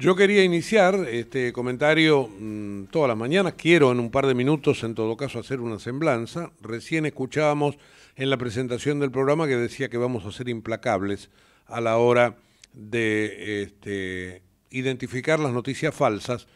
Yo quería iniciar este comentario mm, todas las mañanas, quiero en un par de minutos en todo caso hacer una semblanza. Recién escuchábamos en la presentación del programa que decía que vamos a ser implacables a la hora de este, identificar las noticias falsas.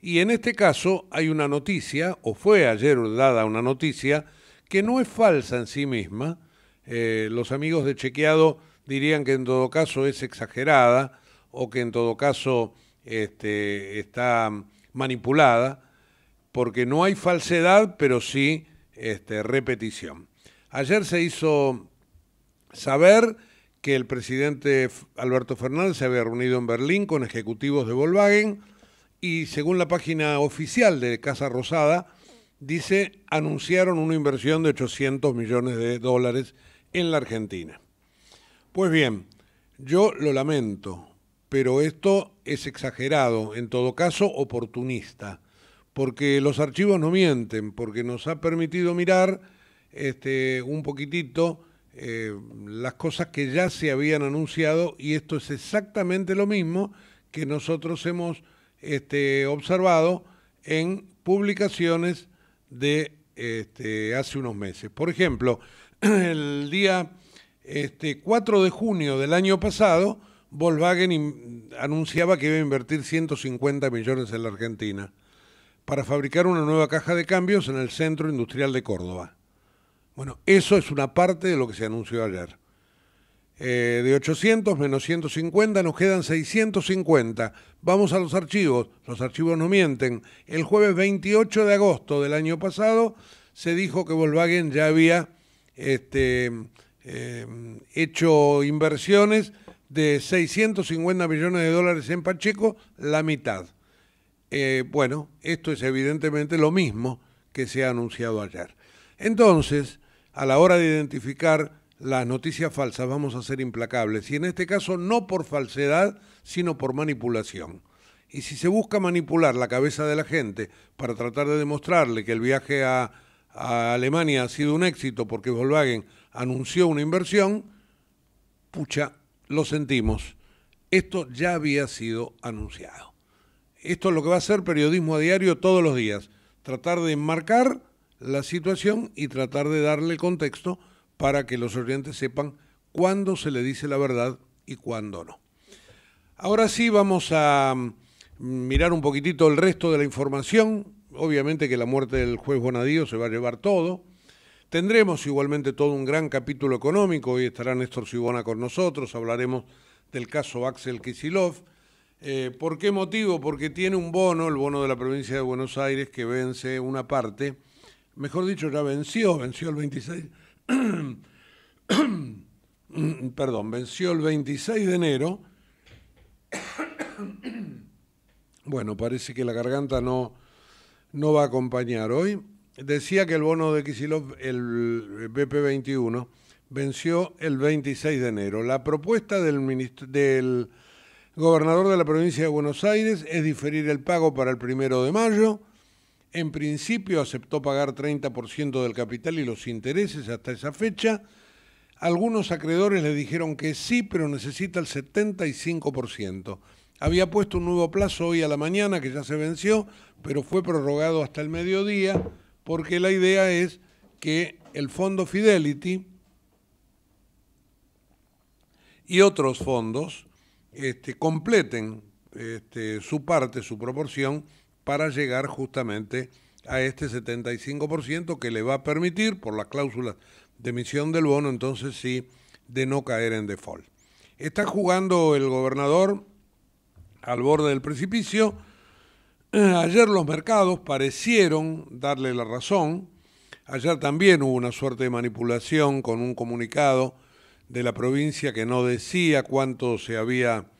Y en este caso hay una noticia, o fue ayer dada una noticia, que no es falsa en sí misma. Eh, los amigos de Chequeado dirían que en todo caso es exagerada o que en todo caso este, está manipulada, porque no hay falsedad, pero sí este, repetición. Ayer se hizo saber que el presidente Alberto Fernández se había reunido en Berlín con ejecutivos de Volkswagen y según la página oficial de Casa Rosada, dice, anunciaron una inversión de 800 millones de dólares en la Argentina. Pues bien, yo lo lamento, pero esto es exagerado, en todo caso oportunista, porque los archivos no mienten, porque nos ha permitido mirar este, un poquitito eh, las cosas que ya se habían anunciado y esto es exactamente lo mismo que nosotros hemos este, observado en publicaciones de este, hace unos meses. Por ejemplo, el día este, 4 de junio del año pasado, Volkswagen anunciaba que iba a invertir 150 millones en la Argentina para fabricar una nueva caja de cambios en el centro industrial de Córdoba. Bueno, eso es una parte de lo que se anunció ayer. Eh, de 800 menos 150 nos quedan 650. Vamos a los archivos, los archivos no mienten. El jueves 28 de agosto del año pasado se dijo que Volkswagen ya había este, eh, hecho inversiones de 650 millones de dólares en Pacheco, la mitad. Eh, bueno, esto es evidentemente lo mismo que se ha anunciado ayer. Entonces, a la hora de identificar las noticias falsas vamos a ser implacables, y en este caso no por falsedad, sino por manipulación. Y si se busca manipular la cabeza de la gente para tratar de demostrarle que el viaje a, a Alemania ha sido un éxito porque Volkswagen anunció una inversión, pucha, lo sentimos, esto ya había sido anunciado. Esto es lo que va a ser periodismo a diario todos los días, tratar de enmarcar la situación y tratar de darle contexto para que los oyentes sepan cuándo se le dice la verdad y cuándo no. Ahora sí vamos a mm, mirar un poquitito el resto de la información. Obviamente que la muerte del juez Bonadío se va a llevar todo. Tendremos igualmente todo un gran capítulo económico, hoy estará Néstor Sibona con nosotros, hablaremos del caso Axel Kisilov. Eh, ¿Por qué motivo? Porque tiene un bono, el bono de la provincia de Buenos Aires, que vence una parte, mejor dicho, ya venció, venció el 26, perdón, venció el 26 de enero. bueno, parece que la garganta no, no va a acompañar hoy decía que el bono de Kisilov, el BP21, venció el 26 de enero. La propuesta del, del gobernador de la provincia de Buenos Aires es diferir el pago para el primero de mayo. En principio aceptó pagar 30% del capital y los intereses hasta esa fecha. Algunos acreedores le dijeron que sí, pero necesita el 75%. Había puesto un nuevo plazo hoy a la mañana que ya se venció, pero fue prorrogado hasta el mediodía porque la idea es que el fondo Fidelity y otros fondos este, completen este, su parte, su proporción, para llegar justamente a este 75% que le va a permitir, por la cláusula de emisión del bono, entonces sí, de no caer en default. Está jugando el gobernador al borde del precipicio eh, ayer los mercados parecieron darle la razón. Ayer también hubo una suerte de manipulación con un comunicado de la provincia que no decía cuánto se había,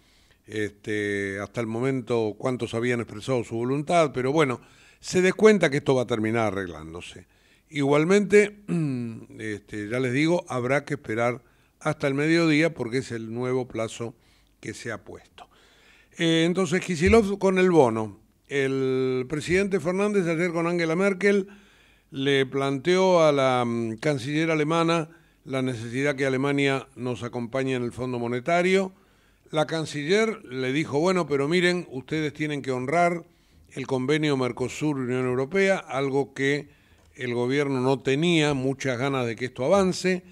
este, hasta el momento, cuántos habían expresado su voluntad, pero bueno, se des cuenta que esto va a terminar arreglándose. Igualmente, este, ya les digo, habrá que esperar hasta el mediodía porque es el nuevo plazo que se ha puesto. Eh, entonces, Kisilov con el bono el presidente Fernández ayer con Angela Merkel le planteó a la mm, canciller alemana la necesidad que Alemania nos acompañe en el Fondo Monetario. La canciller le dijo, bueno, pero miren, ustedes tienen que honrar el convenio Mercosur-Unión Europea, algo que el gobierno no tenía muchas ganas de que esto avance.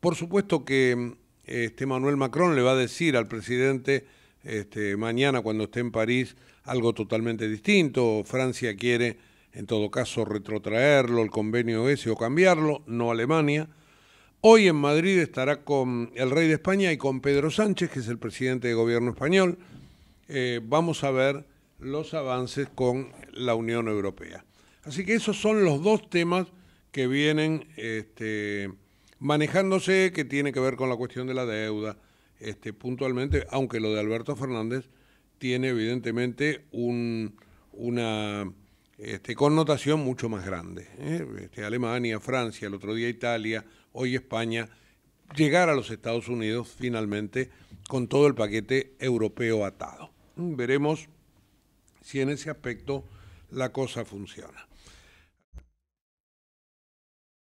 Por supuesto que mm, este Manuel Macron le va a decir al presidente este, mañana cuando esté en París algo totalmente distinto. Francia quiere, en todo caso, retrotraerlo, el convenio ese, o cambiarlo, no Alemania. Hoy en Madrid estará con el rey de España y con Pedro Sánchez, que es el presidente de gobierno español. Eh, vamos a ver los avances con la Unión Europea. Así que esos son los dos temas que vienen este, manejándose, que tiene que ver con la cuestión de la deuda, este, puntualmente, aunque lo de Alberto Fernández tiene evidentemente una este, connotación mucho más grande. ¿eh? Este, Alemania, Francia, el otro día Italia, hoy España, llegar a los Estados Unidos finalmente con todo el paquete europeo atado. Veremos si en ese aspecto la cosa funciona.